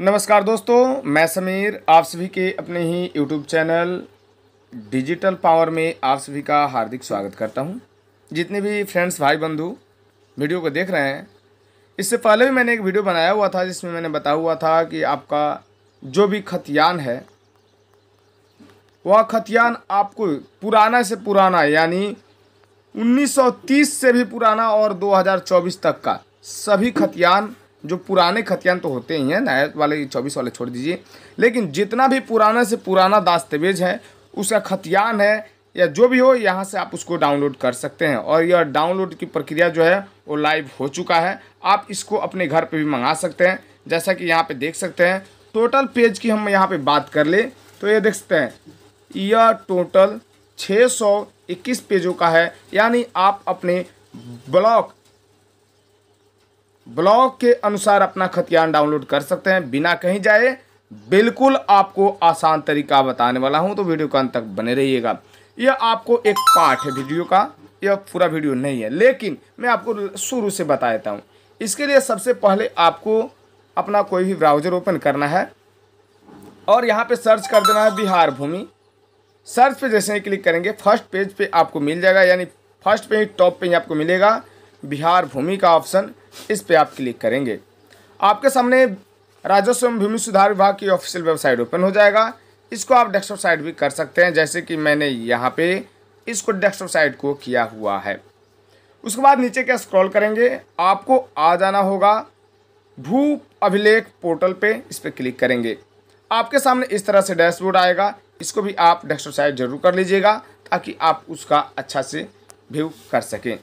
नमस्कार दोस्तों मैं समीर आप सभी के अपने ही यूट्यूब चैनल डिजिटल पावर में आप सभी का हार्दिक स्वागत करता हूं जितने भी फ्रेंड्स भाई बंधु वीडियो को देख रहे हैं इससे पहले भी मैंने एक वीडियो बनाया हुआ था जिसमें मैंने बताया हुआ था कि आपका जो भी खतियान है वह खतियान आपको पुराना से पुराना यानी 1930 से भी पुराना और 2024 तक का सभी खतियान जो पुराने खतियान तो होते ही हैं नायत वाले चौबीस वाले छोड़ दीजिए लेकिन जितना भी पुराना से पुराना दस्तावेज है उसका खतियान है या जो भी हो यहाँ से आप उसको डाउनलोड कर सकते हैं और यह डाउनलोड की प्रक्रिया जो है वो लाइव हो चुका है आप इसको अपने घर पर भी मंगा सकते हैं जैसा कि यहाँ पर देख सकते हैं टोटल पेज की हम यहाँ पर बात कर ले तो ये देख सकते हैं यह टोटल 621 पेजों का है यानी आप अपने ब्लॉक ब्लॉग के अनुसार अपना खतियान डाउनलोड कर सकते हैं बिना कहीं जाए बिल्कुल आपको आसान तरीका बताने वाला हूं तो वीडियो का अंत तक बने रहिएगा यह आपको एक पार्ट है वीडियो का यह पूरा वीडियो नहीं है लेकिन मैं आपको शुरू से बता देता हूँ इसके लिए सबसे पहले आपको अपना कोई भी ब्राउज़र ओपन करना है और यहाँ पर सर्च कर देना है बिहार भूमि सर्च पे जैसे ही क्लिक करेंगे फर्स्ट पेज पे आपको मिल जाएगा यानी फर्स्ट पे ही टॉप पे ही आपको मिलेगा बिहार भूमि का ऑप्शन इस पर आप क्लिक करेंगे आपके सामने राजस्व एवं भूमि सुधार विभाग की ऑफिशियल वेबसाइट ओपन हो जाएगा इसको आप डेस्कटॉप साइट भी कर सकते हैं जैसे कि मैंने यहाँ पे इसको डेस्कटॉप साइट को किया हुआ है उसके बाद नीचे क्या स्क्रॉल करेंगे आपको आ जाना होगा भू अभिलेख पोर्टल पे इस पर क्लिक करेंगे आपके सामने इस तरह से डैशबोर्ड आएगा इसको भी आप डेस्कटॉप साइट जरूर कर लीजिएगा ताकि आप उसका अच्छा से व्यू कर सकें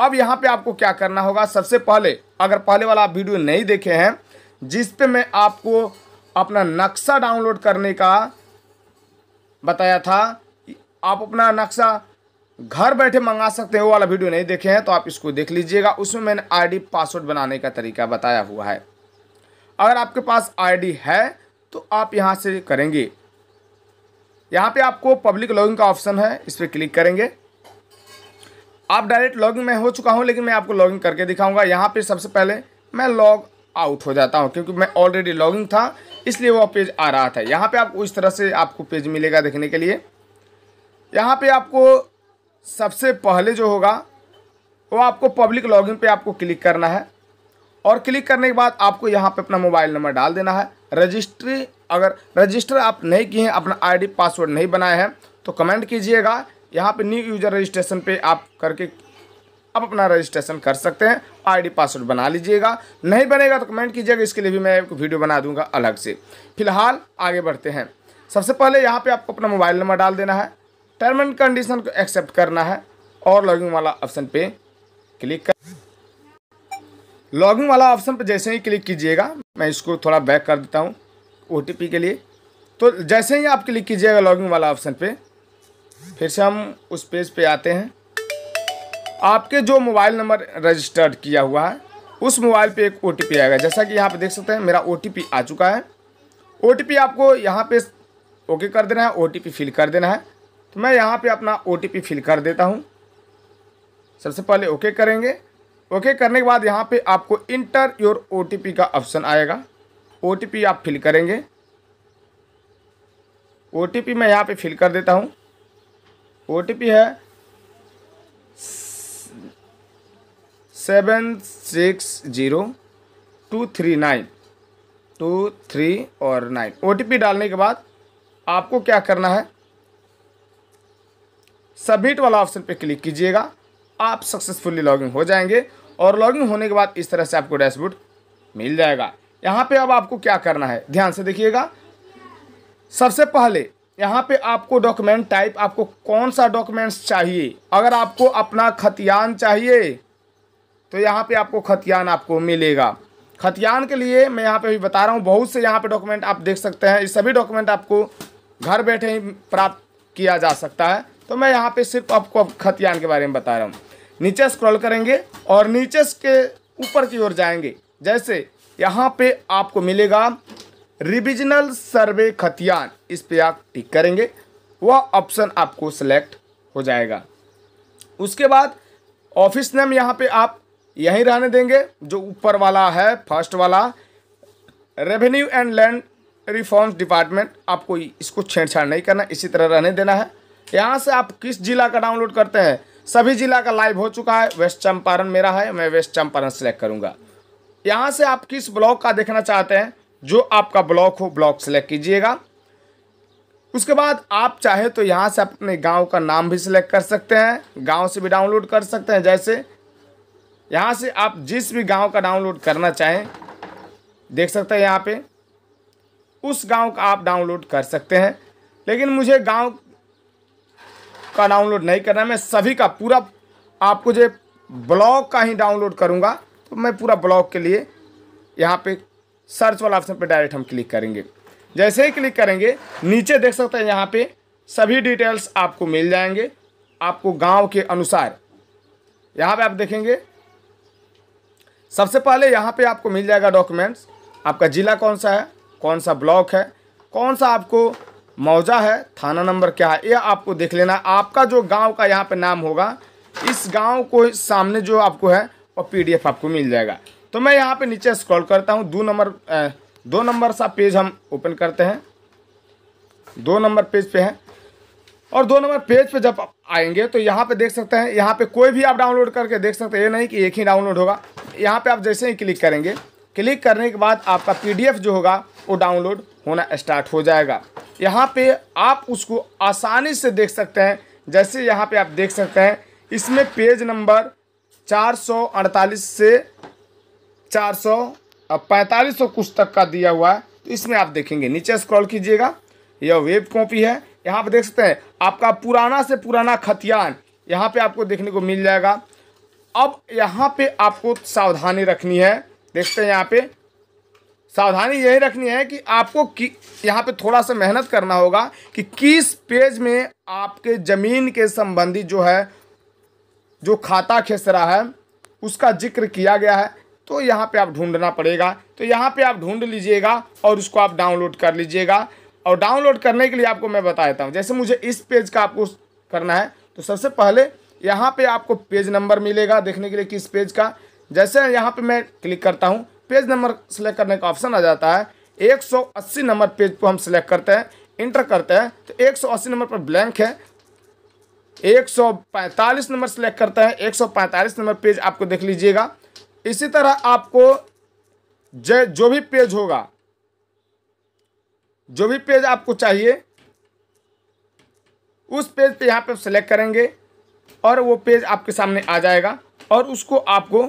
अब यहाँ पे आपको क्या करना होगा सबसे पहले अगर पहले वाला आप वीडियो नहीं देखे हैं जिस पे मैं आपको अपना नक्शा डाउनलोड करने का बताया था आप अपना नक्शा घर बैठे मंगा सकते हो वाला वीडियो नहीं देखे हैं तो आप इसको देख लीजिएगा उसमें मैंने आईडी पासवर्ड बनाने का तरीका बताया हुआ है अगर आपके पास आईडी है तो आप यहाँ से करेंगे यहाँ पे आपको पब्लिक लॉगिन का ऑप्शन है इस पर क्लिक करेंगे आप डायरेक्ट लॉगिंग में हो चुका हूँ लेकिन मैं आपको लॉगिंग करके दिखाऊंगा यहाँ पे सबसे पहले मैं लॉग आउट हो जाता हूँ क्योंकि मैं ऑलरेडी लॉगिंग था इसलिए वह पेज आ रहा था यहाँ पर आपको इस तरह से आपको पेज मिलेगा देखने के लिए यहाँ पर आपको सबसे पहले जो होगा वो आपको पब्लिक लॉगिन पे आपको क्लिक करना है और क्लिक करने के बाद आपको यहाँ पे अपना मोबाइल नंबर डाल देना है रजिस्ट्री अगर रजिस्टर आप नहीं किए हैं अपना आईडी पासवर्ड नहीं बनाए हैं तो कमेंट कीजिएगा यहाँ पे न्यू यूज़र रजिस्ट्रेशन पे आप करके आप अपना रजिस्ट्रेशन कर सकते हैं आईडी पासवर्ड बना लीजिएगा नहीं बनेगा तो कमेंट कीजिएगा इसके लिए भी मैं एक वीडियो बना दूंगा अलग से फिलहाल आगे बढ़ते हैं सबसे पहले यहाँ पे आपको अपना मोबाइल नंबर डाल देना है टर्म एंड कंडीशन को एक्सेप्ट करना है और लॉगिंग वाला ऑप्शन पर क्लिक कर लॉगिंग वाला ऑप्शन पर जैसे ही क्लिक कीजिएगा मैं इसको थोड़ा बैक कर देता हूँ ओ के लिए तो जैसे ही आप क्लिक कीजिएगा लॉगिंग वाला ऑप्शन पर फिर से हम उस पेज पे आते हैं आपके जो मोबाइल नंबर रजिस्टर्ड किया हुआ है उस मोबाइल पे एक ओ आएगा जैसा कि यहाँ पे देख सकते हैं मेरा ओ आ चुका है ओ आपको यहाँ पे ओके कर देना है ओ फिल कर देना है तो मैं यहाँ पे अपना ओ फिल कर देता हूँ सबसे पहले ओके करेंगे ओके करने के बाद यहाँ पे आपको इंटर योर ओ का ऑप्शन आएगा ओ आप फिल करेंगे ओ मैं यहाँ पर फिल कर देता हूँ ओ है seven six zero two three nine two three और नाइन ओ डालने के बाद आपको क्या करना है सबमिट वाला ऑप्शन पे क्लिक कीजिएगा आप सक्सेसफुली लॉगिन हो जाएंगे और लॉगिन होने के बाद इस तरह से आपको डैशबोर्ड मिल जाएगा यहाँ पे अब आपको क्या करना है ध्यान से देखिएगा सबसे पहले यहाँ पे आपको डॉक्यूमेंट टाइप आपको कौन सा डॉक्यूमेंट्स चाहिए अगर आपको अपना खतियान चाहिए तो यहाँ पे आपको खतियान आपको मिलेगा खतियान के लिए मैं यहाँ पे भी बता रहा हूँ बहुत से यहाँ पे डॉक्यूमेंट आप देख सकते हैं ये सभी डॉक्यूमेंट आपको घर बैठे ही प्राप्त किया जा सकता है तो मैं यहाँ पर सिर्फ आपको खतियान के बारे में बता रहा हूँ नीचे स्क्रॉल करेंगे और नीचे के ऊपर की ओर जाएंगे जैसे यहाँ पर आपको मिलेगा रिविजनल सर्वे खतियान इस पे आप टिक करेंगे वह ऑप्शन आपको सेलेक्ट हो जाएगा उसके बाद ऑफिस नेम यहाँ पे आप यहीं रहने देंगे जो ऊपर वाला है फर्स्ट वाला revenue and land reforms department आपको इसको छेड़छाड़ नहीं करना इसी तरह रहने देना है यहाँ से आप किस जिला का डाउनलोड करते हैं सभी जिला का लाइव हो चुका है वेस्ट चंपारण मेरा है मैं वेस्ट चंपारण सेलेक्ट करूँगा यहाँ से आप किस ब्लॉक का देखना चाहते हैं जो आपका ब्लॉक हो ब्लॉक सेलेक्ट कीजिएगा उसके बाद आप चाहे तो यहाँ से अपने गांव का नाम भी सिलेक्ट कर सकते हैं गांव से भी डाउनलोड कर सकते हैं जैसे यहाँ से आप जिस भी गांव का डाउनलोड करना चाहें देख सकते हैं यहाँ पे उस गांव का आप डाउनलोड कर सकते हैं लेकिन मुझे गांव का डाउनलोड नहीं करना मैं सभी का पूरा आपको जो ब्लॉक का ही डाउनलोड करूँगा तो मैं पूरा ब्लॉक के लिए यहाँ पर सर्च वाला ऑप्शन पर डायरेक्ट हम क्लिक करेंगे जैसे ही क्लिक करेंगे नीचे देख सकते हैं यहाँ पे सभी डिटेल्स आपको मिल जाएंगे आपको गांव के अनुसार यहाँ पे आप देखेंगे सबसे पहले यहाँ पे आपको मिल जाएगा डॉक्यूमेंट्स आपका ज़िला कौन सा है कौन सा ब्लॉक है कौन सा आपको मौजा है थाना नंबर क्या है यह आपको देख लेना आपका जो गाँव का यहाँ पर नाम होगा इस गाँव को सामने जो आपको है और पी आपको मिल जाएगा तो मैं यहाँ पे नीचे स्क्रॉल करता हूँ दो नंबर दो नंबर सा पेज हम ओपन करते हैं दो नंबर पेज पे है और दो नंबर पेज पे जब आएंगे तो यहाँ पे देख सकते हैं यहाँ पे कोई भी आप डाउनलोड करके देख सकते हैं ये नहीं कि एक ही डाउनलोड होगा यहाँ पे आप जैसे ही क्लिक करेंगे क्लिक करने के बाद आपका पी जो होगा वो डाउनलोड होना स्टार्ट हो जाएगा यहाँ पर आप उसको आसानी से देख सकते हैं जैसे यहाँ पर आप देख सकते हैं इसमें पेज नंबर चार से चार सौ पैंतालीस सौ कुछ तक का दिया हुआ है तो इसमें आप देखेंगे नीचे स्क्रॉल कीजिएगा यह वेब कॉपी है यहाँ पर देख सकते हैं आपका पुराना से पुराना खतियान यहाँ पे आपको देखने को मिल जाएगा अब यहाँ पे आपको सावधानी रखनी है देखते हैं यहाँ पे सावधानी यही रखनी है कि आपको कि यहाँ पे थोड़ा सा मेहनत करना होगा कि किस पेज में आपके ज़मीन के संबंधी जो है जो खाता खेसरा है उसका जिक्र किया गया है तो यहाँ पे आप ढूंढना पड़ेगा तो यहाँ पे आप ढूंढ लीजिएगा और उसको आप डाउनलोड कर लीजिएगा और डाउनलोड करने के लिए आपको मैं बता देता हूँ जैसे मुझे इस पेज का आपको करना है तो सबसे पहले यहाँ पे आपको पेज नंबर मिलेगा देखने के लिए किस पेज का जैसे यहाँ पे मैं क्लिक करता हूँ पेज नंबर सेलेक्ट करने का ऑप्शन आ जाता है एक नंबर पेज को हम सिलेक्ट करते हैं इंटर करते हैं तो एक नंबर पर ब्लैंक है 145 नंबर सेलेक्ट करते हैं 145 नंबर पेज आपको देख लीजिएगा इसी तरह आपको जय जो भी पेज होगा जो भी पेज आपको चाहिए उस पेज पे यहाँ पे सेलेक्ट करेंगे और वो पेज आपके सामने आ जाएगा और उसको आपको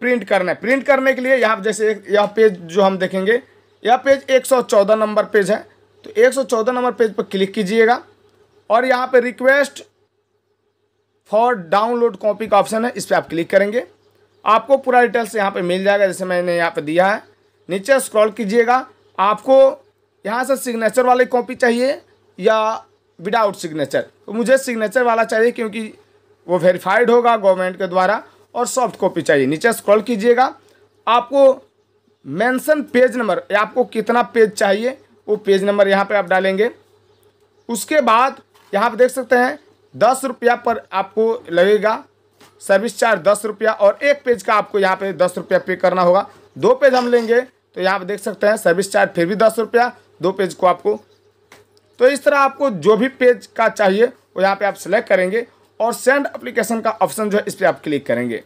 प्रिंट करना है प्रिंट करने के लिए यहाँ जैसे यह पेज जो हम देखेंगे यह पेज 114 नंबर पेज है तो 114 नंबर पेज पर क्लिक कीजिएगा और यहाँ पे रिक्वेस्ट फॉर डाउनलोड कॉपी का ऑप्शन है इस पर आप क्लिक करेंगे आपको पूरा डिटेल्स यहाँ पर मिल जाएगा जैसे मैंने यहाँ पर दिया है नीचे स्क्रॉल कीजिएगा आपको यहाँ से सिग्नेचर वाली कॉपी चाहिए या विदाउट सिग्नेचर तो मुझे सिग्नेचर वाला चाहिए क्योंकि वो वेरीफाइड होगा गवर्नमेंट के द्वारा और सॉफ्ट कॉपी चाहिए नीचे स्क्रॉल कीजिएगा आपको मेंशन पेज नंबर आपको कितना पेज चाहिए वो पेज नंबर यहाँ पे आप डालेंगे उसके बाद यहाँ पे देख सकते हैं दस रुपया पर आपको लगेगा सर्विस चार्ज दस रुपया और एक पेज का आपको यहाँ पे दस रुपया पे करना होगा दो पेज हम लेंगे तो यहाँ पे देख सकते हैं सर्विस चार्ज फिर भी दस रुपया दो पेज को आपको तो इस तरह आपको जो भी पेज का चाहिए वो यहाँ पे आप सिलेक्ट करेंगे और सेंड अप्लीकेशन का ऑप्शन जो है इस पर आप क्लिक करेंगे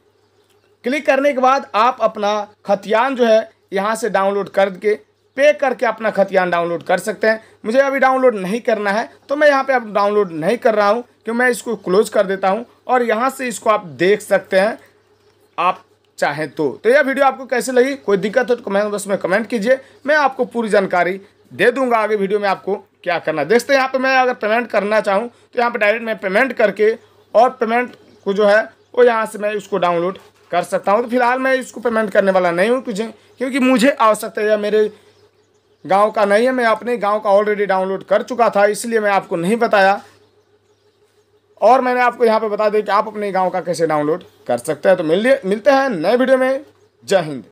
क्लिक करने के बाद आप अपना खतियान जो है यहाँ से डाउनलोड करके पे करके अपना खतियान डाउनलोड कर सकते हैं मुझे अभी डाउनलोड नहीं करना है तो मैं यहाँ पे अब डाउनलोड नहीं कर रहा हूँ क्यों मैं इसको क्लोज कर देता हूँ और यहाँ से इसको आप देख सकते हैं आप चाहें तो तो यह वीडियो आपको कैसे लगी कोई दिक्कत हो तो कमेंट बॉक्स में कमेंट कीजिए मैं आपको पूरी जानकारी दे दूंगा आगे वीडियो में आपको क्या करना देखते हैं यहाँ पर मैं अगर पेमेंट करना चाहूँ तो यहाँ पर डायरेक्ट मैं पेमेंट करके और पेमेंट को जो है वो यहाँ से मैं उसको डाउनलोड कर सकता हूँ तो फिलहाल मैं इसको पेमेंट करने वाला नहीं हूँ क्योंकि मुझे आवश्यकता है मेरे गांव का नहीं है मैं अपने गांव का ऑलरेडी डाउनलोड कर चुका था इसलिए मैं आपको नहीं बताया और मैंने आपको यहाँ पे बता दिया कि आप अपने गांव का कैसे डाउनलोड कर सकते हैं तो मिल मिलते हैं नए वीडियो में जय हिंद